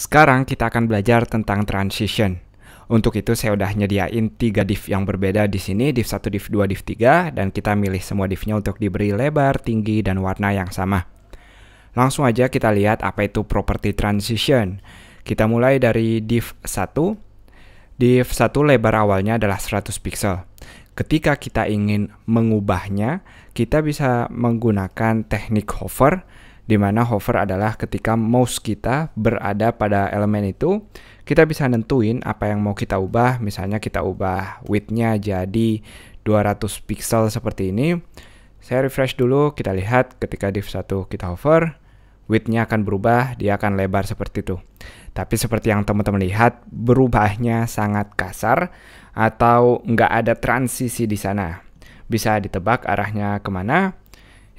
Sekarang kita akan belajar tentang transition. Untuk itu saya udah nyediain tiga div yang berbeda di sini, div 1, div 2, div 3, dan kita milih semua divnya untuk diberi lebar, tinggi, dan warna yang sama. Langsung aja kita lihat apa itu property transition. Kita mulai dari div 1. Div 1 lebar awalnya adalah 100 pixel. Ketika kita ingin mengubahnya, kita bisa menggunakan teknik hover, di mana hover adalah ketika mouse kita berada pada elemen itu, kita bisa nentuin apa yang mau kita ubah. Misalnya kita ubah width-nya jadi 200 pixel seperti ini. Saya refresh dulu, kita lihat ketika div 1 kita hover, width-nya akan berubah, dia akan lebar seperti itu. Tapi seperti yang teman-teman lihat, berubahnya sangat kasar atau nggak ada transisi di sana. Bisa ditebak arahnya kemana,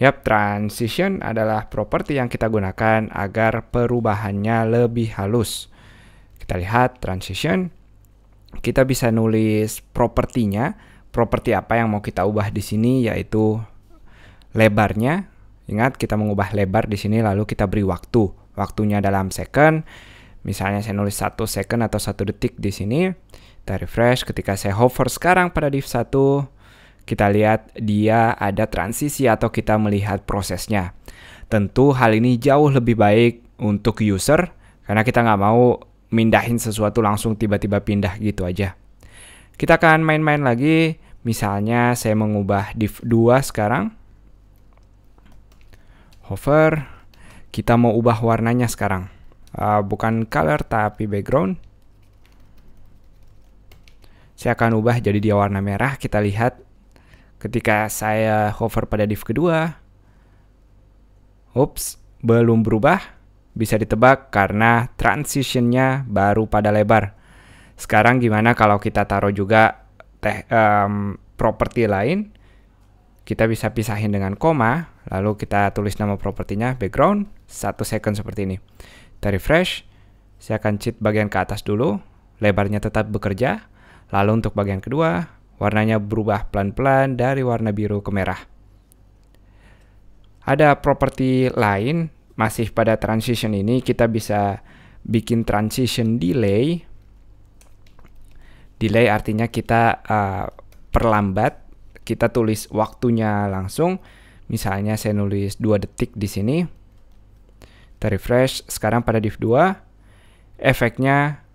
Yap, transition adalah properti yang kita gunakan agar perubahannya lebih halus. Kita lihat transition, kita bisa nulis propertinya, properti apa yang mau kita ubah di sini yaitu lebarnya. Ingat kita mengubah lebar di sini lalu kita beri waktu. Waktunya dalam second. Misalnya saya nulis satu second atau satu detik di sini. Kita refresh ketika saya hover sekarang pada div 1 kita lihat dia ada transisi atau kita melihat prosesnya. Tentu hal ini jauh lebih baik untuk user karena kita nggak mau mindahin sesuatu langsung tiba-tiba pindah gitu aja. Kita akan main-main lagi, misalnya saya mengubah div 2 sekarang. Hover, kita mau ubah warnanya sekarang. Uh, bukan color tapi background. Saya akan ubah jadi dia warna merah, kita lihat Ketika saya hover pada div kedua, Ups, belum berubah? Bisa ditebak karena transitionnya baru pada lebar. Sekarang gimana kalau kita taruh juga teh um, properti lain? Kita bisa pisahin dengan koma, lalu kita tulis nama propertinya background satu second seperti ini. Kita refresh, saya akan cheat bagian ke atas dulu, lebarnya tetap bekerja. Lalu untuk bagian kedua, Warnanya berubah pelan-pelan dari warna biru ke merah. Ada properti lain, masih pada transition ini kita bisa bikin transition delay. Delay artinya kita uh, perlambat, kita tulis waktunya langsung. Misalnya saya nulis 2 detik di sini. Kita refresh, sekarang pada div 2, efeknya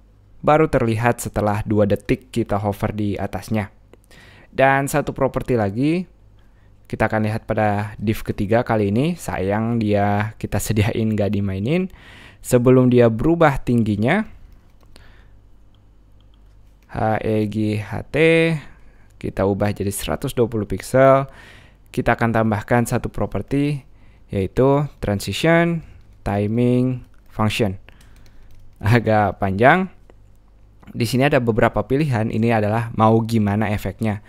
baru terlihat setelah 2 detik kita hover di atasnya. Dan satu properti lagi, kita akan lihat pada div ketiga kali ini. Sayang dia kita sediain nggak dimainin. Sebelum dia berubah tingginya, HEGHT kita ubah jadi 120 pixel. Kita akan tambahkan satu properti yaitu transition timing function. Agak panjang. Di sini ada beberapa pilihan. Ini adalah mau gimana efeknya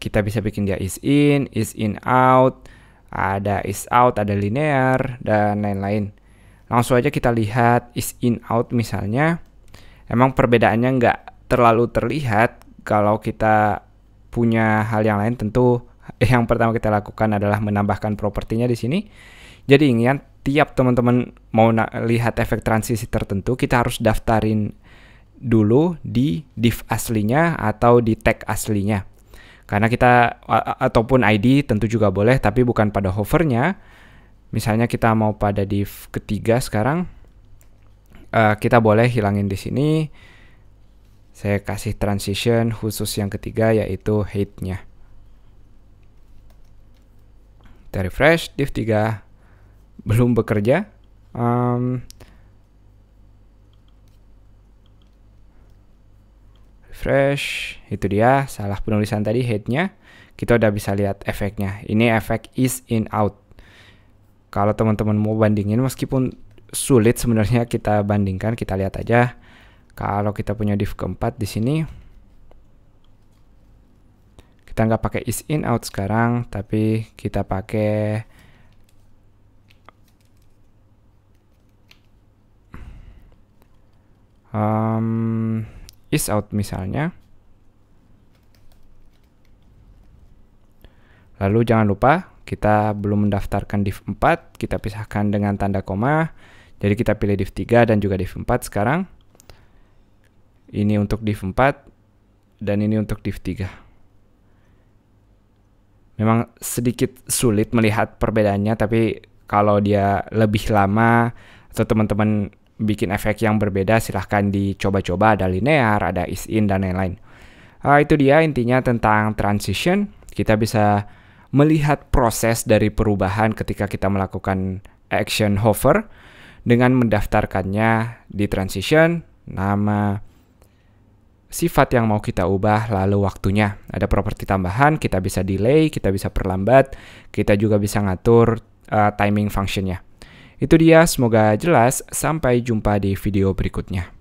kita bisa bikin dia is in, is in out, ada is out, ada linear, dan lain-lain. Langsung aja kita lihat is in out misalnya. Emang perbedaannya nggak terlalu terlihat kalau kita punya hal yang lain tentu yang pertama kita lakukan adalah menambahkan propertinya di sini. Jadi ingat tiap teman-teman mau lihat efek transisi tertentu kita harus daftarin dulu di div aslinya atau di tag aslinya. Karena kita ataupun ID tentu juga boleh tapi bukan pada hovernya. Misalnya kita mau pada div ketiga sekarang uh, kita boleh hilangin di sini. Saya kasih transition khusus yang ketiga yaitu height-nya. Kita refresh div 3 belum bekerja. Um, refresh itu dia salah penulisan tadi headnya kita udah bisa lihat efeknya ini efek is in out kalau teman-teman mau bandingin meskipun sulit sebenarnya kita bandingkan kita lihat aja kalau kita punya div keempat di sini kita nggak pakai is in out sekarang tapi kita pakai uh, is out misalnya. Lalu jangan lupa kita belum mendaftarkan div 4, kita pisahkan dengan tanda koma. Jadi kita pilih div 3 dan juga div 4 sekarang. Ini untuk div 4 dan ini untuk div 3. Memang sedikit sulit melihat perbedaannya tapi kalau dia lebih lama atau teman-teman bikin efek yang berbeda silahkan dicoba-coba ada linear, ada is in dan lain-lain. Uh, itu dia intinya tentang transition. Kita bisa melihat proses dari perubahan ketika kita melakukan action hover dengan mendaftarkannya di transition, nama sifat yang mau kita ubah lalu waktunya. Ada properti tambahan, kita bisa delay, kita bisa perlambat, kita juga bisa ngatur uh, timing functionnya. Itu dia, semoga jelas. Sampai jumpa di video berikutnya.